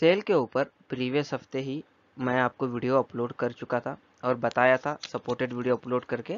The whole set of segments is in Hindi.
सेल के ऊपर प्रीवियस हफ्ते ही मैं आपको वीडियो अपलोड कर चुका था और बताया था सपोर्टेड वीडियो अपलोड करके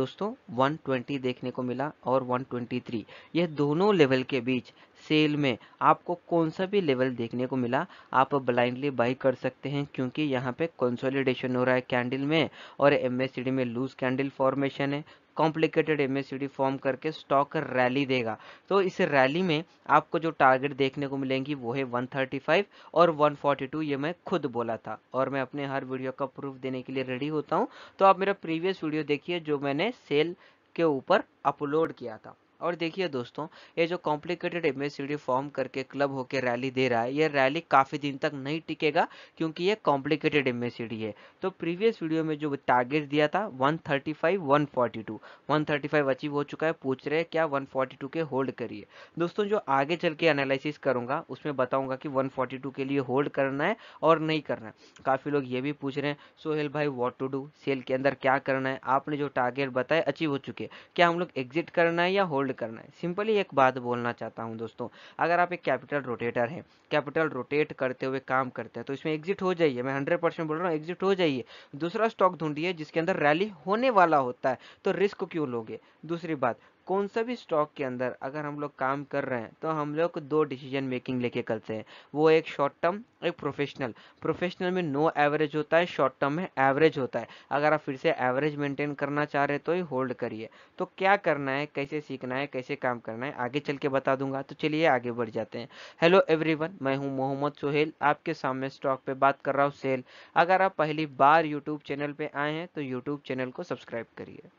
दोस्तों 120 देखने को मिला और 123 ये दोनों लेवल के बीच सेल में आपको कौन सा भी लेवल देखने को मिला आप ब्लाइंडली बाई कर सकते हैं क्योंकि यहाँ पे कंसोलिडेशन हो रहा है कैंडल में और एम में लूज कैंडल फॉर्मेशन है कॉम्प्लिकेटेड एम फॉर्म करके स्टॉक रैली देगा तो इस रैली में आपको जो टारगेट देखने को मिलेंगी वो है 135 और 142 ये मैं खुद बोला था और मैं अपने हर वीडियो का प्रूफ देने के लिए रेडी होता हूँ तो आप मेरा प्रीवियस वीडियो देखिए जो मैंने सेल के ऊपर अपलोड किया था और देखिए दोस्तों ये जो कॉम्प्लिकेटेड इमेज फॉर्म करके क्लब होकर रैली दे रहा है ये रैली काफ़ी दिन तक नहीं टिकेगा क्योंकि ये कॉम्प्लिकेटेड इमेज है तो प्रीवियस वीडियो में जो टारगेट दिया था 135 142 135 अचीव हो चुका है पूछ रहे हैं क्या 142 के होल्ड करिए दोस्तों जो आगे चल के एनालिसिस करूंगा उसमें बताऊंगा कि वन के लिए होल्ड करना है और नहीं करना है काफ़ी लोग ये भी पूछ रहे हैं सोहेल भाई वॉट टू डू सेल के अंदर क्या करना है आपने जो टारगेट बताया अचीव हो चुके हैं क्या हम लोग एग्जिट करना है या होल्ड होल्ड करना है सिंपली एक बात बोलना चाहता हूँ दोस्तों अगर आप एक कैपिटल रोटेटर हैं कैपिटल रोटेट करते हुए काम करते हैं तो इसमें एग्जिट हो जाइए मैं हंड्रेड परसेंट बोल रहा हूँ एग्जिट हो जाइए दूसरा स्टॉक ढूंढिए जिसके अंदर रैली होने वाला होता है तो रिस्क क्यों लोगे दूसरी बात कौन सा भी स्टॉक के अंदर अगर हम लोग काम कर रहे हैं तो हम लोग दो डिसीजन मेकिंग लेके करते हैं वो एक शॉर्ट टर्म एक प्रोफेशनल प्रोफेशनल में नो एवरेज होता है शॉर्ट टर्म में एवरेज होता है अगर आप फिर से एवरेज मेंटेन करना चाह रहे तो ही होल्ड करिए तो क्या करना है कैसे सीखना है कैसे काम करना है आगे चल के बता दूंगा तो चलिए आगे बढ़ जाते हैं हेलो एवरी मैं हूँ मोहम्मद सोहेल आपके सामने स्टॉक पर बात कर रहा हूँ सेल अगर आप पहली बार यूट्यूब चैनल पर आए हैं तो यूट्यूब चैनल को सब्सक्राइब करिए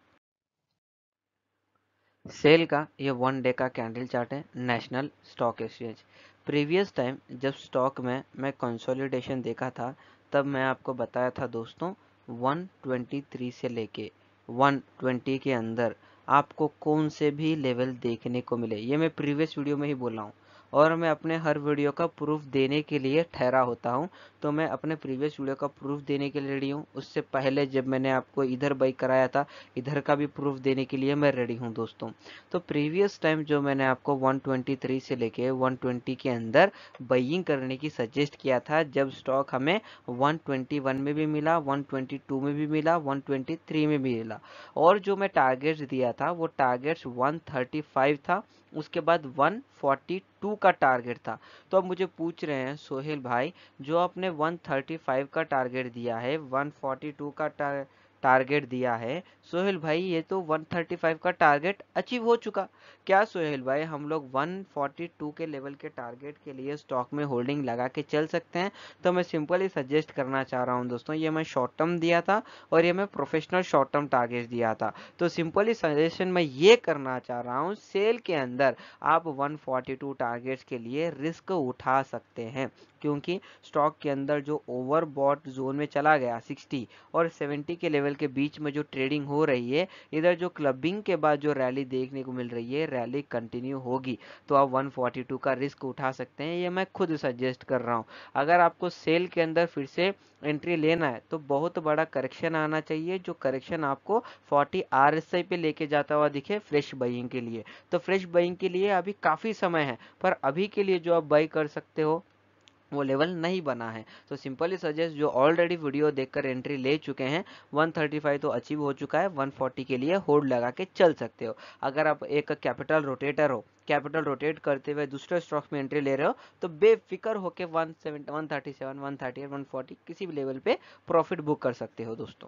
सेल का ये वन डे का कैंडल चार्ट है National Stock Exchange previous time जब स्टॉक में मैं कंसोलिडेशन देखा था तब मैं आपको बताया था दोस्तों 123 से लेके 120 के अंदर आपको कौन से भी लेवल देखने को मिले ये मैं प्रीवियस वीडियो में ही बोल रहा हूँ और मैं अपने हर वीडियो का प्रूफ देने के लिए ठहरा होता हूँ तो मैं अपने प्रीवियस वीडियो का प्रूफ देने के लिए रेडी हूँ उससे पहले जब मैंने आपको इधर बाइक कराया था इधर का भी प्रूफ देने के लिए मैं रेडी हूँ दोस्तों तो प्रीवियस टाइम जो मैंने आपको 123 से लेके 120 के अंदर बाइंग करने की सजेस्ट किया था जब स्टॉक हमें वन में भी मिला वन में भी मिला वन में भी मिला और जो मैं टारगेट्स दिया था वो टारगेट्स वन था उसके बाद वन टू का टारगेट था तो अब मुझे पूछ रहे हैं सोहेल भाई जो आपने 135 का टारगेट दिया है 142 का टारगेट दिया है सोहेल भाई ये तो 135 का टारगेट अचीव हो चुका क्या सोहेल भाई हम लोग 142 के लेवल के टारगेट के लिए स्टॉक में होल्डिंग लगा के चल सकते हैं तो मैं सिंपली सजेस्ट करना चाह रहा हूं दोस्तों ये मैं शॉर्ट टर्म दिया था और ये मैं प्रोफेशनल शॉर्ट टर्म टारगेट दिया था तो सिंपली सजेशन मैं ये करना चाह रहा हूँ सेल के अंदर आप वन टारगेट्स के लिए रिस्क उठा सकते हैं क्योंकि स्टॉक के अंदर जो ओवरबॉट जोन में चला गया सिक्सटी और सेवेंटी के लेवल लेवल के बीच में जो ट्रेडिंग हो रही है इधर जो क्लबिंग के बाद जो रैली देखने को मिल रही है रैली कंटिन्यू होगी तो आप 142 का रिस्क उठा सकते हैं ये मैं खुद सजेस्ट कर रहा हूँ अगर आपको सेल के अंदर फिर से एंट्री लेना है तो बहुत बड़ा करेक्शन आना चाहिए जो करेक्शन आपको 40 आर एस पे लेके जाता हुआ दिखे फ्रेश बइंग के लिए तो फ्रेश बइंग के लिए अभी काफ़ी समय है पर अभी के लिए जो आप बाई कर सकते हो वो लेवल नहीं बना है तो सिंपली सजेस्ट जो ऑलरेडी वीडियो देखकर एंट्री ले चुके हैं 135 तो अचीव हो चुका है 140 के लिए होल्ड लगा के चल सकते हो अगर आप एक कैपिटल रोटेटर हो कैपिटल रोटेट करते हुए दूसरे स्टॉक में एंट्री ले रहे हो तो बेफिक्र होकर one seven one thirty seven one thirty eight one forty किसी भी लेवल पे प्रॉफिट बुक कर सकते हो दोस्तों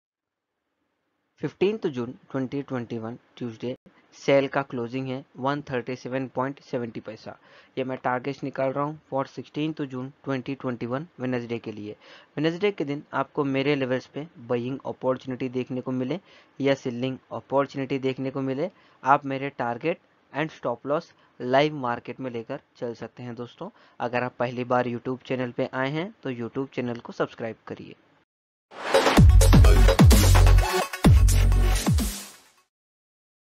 फिफ्टींथ जून 2021 ट्यूसडे सेल का क्लोजिंग है 137.70 पैसा ये मैं टारगेट निकाल रहा हूँ फॉर सिक्सटीन जून 2021 वेनसडे के लिए वेनसडे के दिन आपको मेरे लेवल्स पे बइंग अपॉर्चुनिटी देखने को मिले या सेलिंग अपॉर्चुनिटी देखने को मिले आप मेरे target and stop loss live market में लेकर चल सकते हैं दोस्तों अगर आप पहली बार यूट्यूब चैनल पर आए हैं तो यूट्यूब चैनल को सब्सक्राइब करिए